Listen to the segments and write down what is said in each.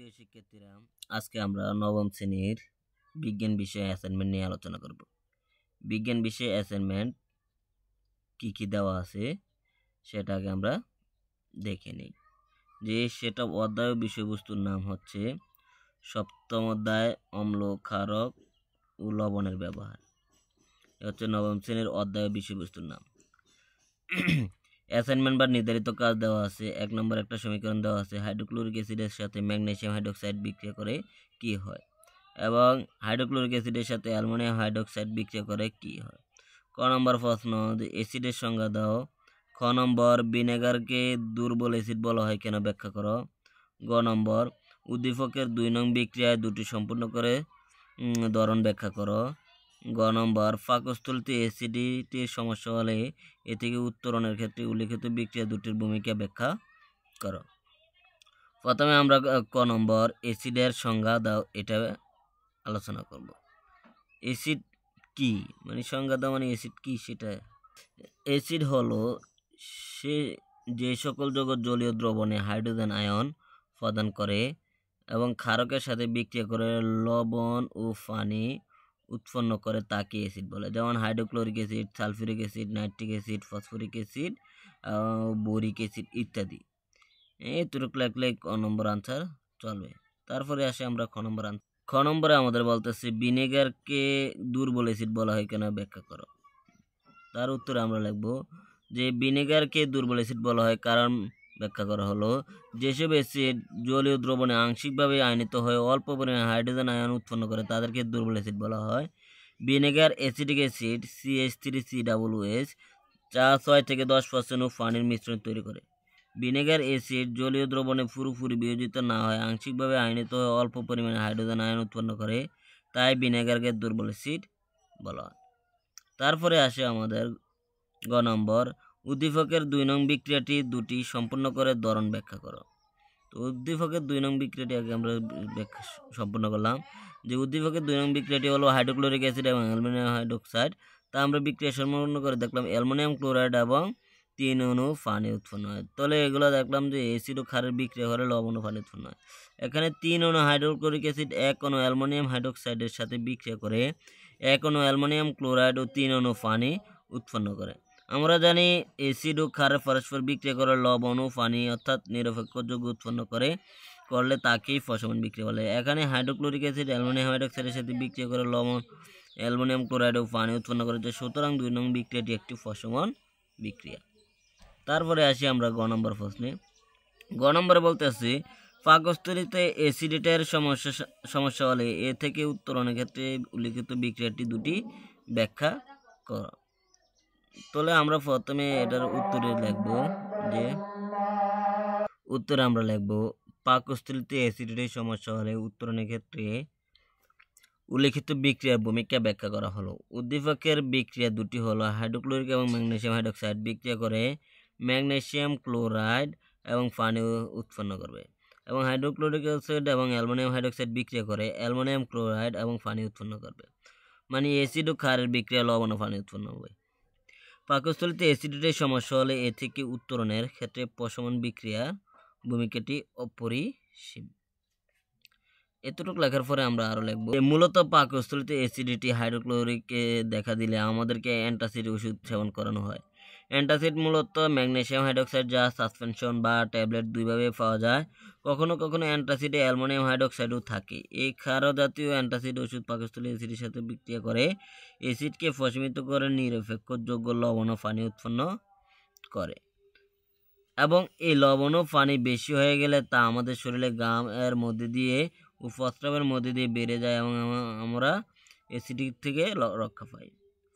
প্রিয় শিক্ষার্থীরা আজকে আমরা নবম শ্রেণীর বিজ্ঞান বিষয়ে অ্যাসাইনমেন্ট নিয়ে আলোচনা করব বিজ্ঞান বিষয়ে অ্যাসাইনমেন্ট কী কী দেওয়া আছে সেটাকে আমরা দেখে নিই যে সেটা অধ্যায় বিষয়বস্তুর নাম হচ্ছে সপ্তম অধ্যায় অম্ল ক্ষারক ও লবণের ব্যবহার হচ্ছে নবম শ্রেণীর অধ্যায় বিষয়বস্তুর নাম অ্যাসাইনমেন্ট বা নির্ধারিত কাজ দেওয়া আছে এক নম্বর একটা সমীকরণ দেওয়া আছে হাইড্রোক্লোরিক অ্যাসিডের সাথে ম্যাগনেশিয়াম হাইড্রোক্সাইড বিক্রিয়া করে কি হয় এবং হাইড্রোক্লোরিক অ্যাসিডের সাথে অ্যালমোনিয়াম হাইড্রোক্সাইড বিক্রিয়া করে কি হয় ক নম্বর প্রশ্ন অ্যাসিডের সংজ্ঞা দাও খ নম্বর ভিনেগারকে দুর্বল অ্যাসিড বলা হয় কেন ব্যাখ্যা করো গ নম্বর উদ্দীপকের দুই নং বিক্রিয়ায় দুটি সম্পূর্ণ করে ধরন ব্যাখ্যা করো গ নম্বর পাকস্থলিতে অ্যাসিডিটির সমস্যা হলে এ থেকে উত্তরণের ক্ষেত্রে উল্লেখিত বিক্রিয়া দুটির ভূমিকা ব্যাখ্যা করো প্রথমে আমরা ক নম্বর অ্যাসিডের সংজ্ঞা দাও এটা আলোচনা করব অ্যাসিড কি মানে সংজ্ঞা দাও মানে অ্যাসিড কি সেটা অ্যাসিড হলো সে যে সকল জগৎ জলীয় দ্রবণে হাইড্রোজেন আয়ন প্রদান করে এবং ক্ষারকের সাথে বিক্রিয়া করে লবণ ও পানি উৎপন্ন করে তাকে অ্যাসিড বলে যেমন hydrochloric acid sulphuric acid nitric acid phosphoric acid boric acid ইত্যাদি এতটুকু লাগলে ক নম্বর আনসার চলবে তারপরে আসে আমরা খ নম্বর আনসার খ নম্বরে আমাদের বলতেছে ভিনেগারকে দুর্বল অ্যাসিড বলা হয় কেন ব্যাখ্যা করো তার উত্তরে আমরা লিখব যে ভিনেগারকে দুর্বল অ্যাসিড বলা হয় কারণ ব্যাখ্যা করা হলো যেসব অ্যাসিড জলীয় দ্রবণে আংশিকভাবে আয়নিত হয়ে অল্প পরিমাণে হাইড্রোজেন আয়ন উৎপন্ন করে তাদেরকে দুর্বল অ্যাসিড বলা হয় vinegar acidic acid CS three C S চা ছয় থেকে দশ পার্সেন্ট ও পানির মিশ্রণ তৈরি করে ভিনেগার অ্যাসিড জলীয় দ্রবণে পুরোপুরি বিয়োজিত না হয় আংশিকভাবে আয়নিত হয়ে অল্প পরিমাণে হাইড্রোজেন আয়ন উৎপন্ন করে তাই ভিনেগারকে দুর্বল অ্যাসিড বলা হয় তারপরে আসে আমাদের গ নম্বর উদ্দীপকের দুই নং বিক্রিয়াটি দুটি সম্পূর্ণ করে ধরন ব্যাখ্যা করো তো উদ্দীপকের দুই নং বিক্রিয়াটি আগে আমরা ব্যাখ্যা সম্পূর্ণ করলাম যে উদ্দীপকের দুই নং বিক্রিয়াটি হলো হাইড্রোক্লোরিক অ্যাসিড এবং অ্যালুমিনিয়াম হাইড্রোক্সাইড তা আমরা বিক্রিয়া সম্পূর্ণ করে দেখলাম অ্যালুমিনিয়াম ক্লোরাইড এবং তিন অণু পানি উৎপন্ন হয় তাহলে এগুলো দেখলাম যে অ্যাসিড ও ক্ষারের বিক্রিয়া হলে লবণ ও পানি উৎপন্ন হয় এখানে তিন অণু হাইড্রোক্লোরিক অ্যাসিড এক অণু অ্যালুমিনিয়াম হাইড্রোক্সাইডের সাথে বিক্রিয়া করে এক অণু অ্যালুমিনিয়াম ক্লোরাইড ও তিন অণু পানি উৎপন্ন করে আমরা জানি এসিড ও ক্ষারের পরস্পর বিক্রিয়া করে লবণ ও পানি অর্থাৎ নিরপেক্ষ যোগ উৎপন্ন করে করলে তাকেই ফসমন বিক্রিয়া বলে এখানে হাইড্রোক্লোরিক অ্যাসিড অ্যালুমিনিয়াম হাইড্রোক্সাইডের সাথে বিক্রিয়া করে লবণ অ্যালুমিনিয়াম ক্লোরাইড ও পানি উৎপন্ন করে যে সুতরাং দুই নং বিক্রিয়াটি একটি ফসমন বিক্রিয়া তারপরে আসি আমরা গ নম্বর প্রশ্নে গ নম্বরে আসি পাকস্থলিতে অ্যাসিডিটের সমস্যা সমস্যা হলে এ থেকে উত্তরণের ক্ষেত্রে উল্লিখিত বিক্রিয়াটি দুটি ব্যাখ্যা করা তাহলে আমরা প্রথমে এটার উত্তরে লিখব যে উত্তর আমরা লিখব পাকস্থলিতে অ্যাসিডিটির সমস্যা হলে উত্তরণের ক্ষেত্রে উল্লেখিত বিক্রিয়ার ভূমিকা ব্যাখ্যা করা হলো উদ্দীপকের বিক্রিয়া দুটি হলো হাইড্রোক্লোরিক এবং ম্যাগনেসিয়াম হাইড্রোক্সাইড বিক্রিয়া করে ম্যাগনেসিয়াম ক্লোরাইড এবং পানি উৎপন্ন করবে এবং হাইড্রোক্লোরিক অ্যাসিড এবং অ্যালমোনিয়াম হাইড্রোক্সাইড বিক্রিয়া করে অ্যালমোনিয়াম ক্লোরাইড এবং পানি উৎপন্ন করবে মানে অ্যাসিড ও ক্ষারের বিক্রিয়া লবণ ও পানি উৎপন্ন হবে পাকস্থলীতে অ্যাসিডিটির সমস্যা হলে এ থেকে উত্তরণের ক্ষেত্রে প্রশমন বিক্রিয়ার ভূমিকাটি অপরিসীম এতটুকু লেখার পরে আমরা আরও লিখব মূলত পাকস্থলীতে অ্যাসিডিটি হাইড্রোক্লোরিকে দেখা দিলে আমাদেরকে অ্যান্টাসিড ওষুধ সেবন করানো হয় অ্যান্টাসিড মূলত ম্যাগনেশিয়াম হাইড্রক্সাইড যা সাসপেনশন বা ট্যাবলেট দুইভাবে পাওয়া যায় কখনো কখনো অ্যান্টাসিডে অ্যালমোনিয়াম হাইড্রক্সাইডও থাকে এই ক্ষার জাতীয় অ্যান্টাসিড ওষুধ পাকস্থলী অ্যাসিডের সাথে বিক্রিয়া করে অ্যাসিডকে প্রশমিত করে নিরপেক্ষযোগ্য লবণ ও পানি উৎপন্ন করে এবং এই লবণ ও পানি বেশি হয়ে গেলে তা আমাদের শরীরে গাম এর মধ্যে দিয়ে প্রস্রাবের মধ্যে দিয়ে বেড়ে যায় এবং আমরা অ্যাসিডিক থেকে রক্ষা পাই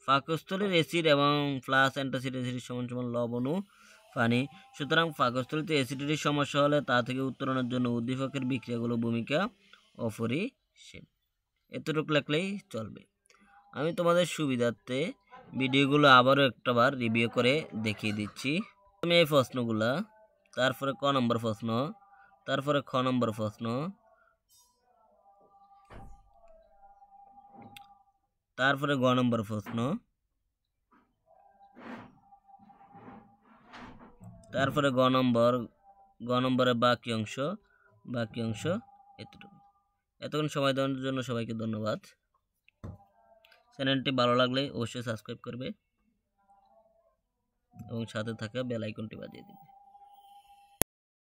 পাকস্থলীর অ্যাসিড এবং ফ্লাস অ্যান্টাসিড অ্যাসিড সমান সমান লবণু পানি সুতরাং পাকস্থলীতে অ্যাসিডিটির সমস্যা হলে তা থেকে উত্তরণের জন্য উদ্দীপকের বিক্রিয়াগুলো ভূমিকা অপরিসীম এতটুকু লাগলেই চলবে আমি তোমাদের সুবিধার্থে ভিডিওগুলো আবারও একটাবার রিভিউ করে দেখিয়ে দিচ্ছি আমি এই প্রশ্নগুলা তারপরে ক নম্বর প্রশ্ন তারপরে খ নম্বর প্রশ্ন তারপরে গ নম্বর প্রশ্ন তারপরে গ নম্বর গ নম্বরের বাকি অংশ বাকি অংশ এতটুকু এতক্ষণ সময় দেওয়ার জন্য সবাইকে ধন্যবাদ চ্যানেলটি ভালো লাগলে অবশ্যই সাবস্ক্রাইব করবে এবং সাথে থাকা বেল আইকনটি বাজিয়ে দেবে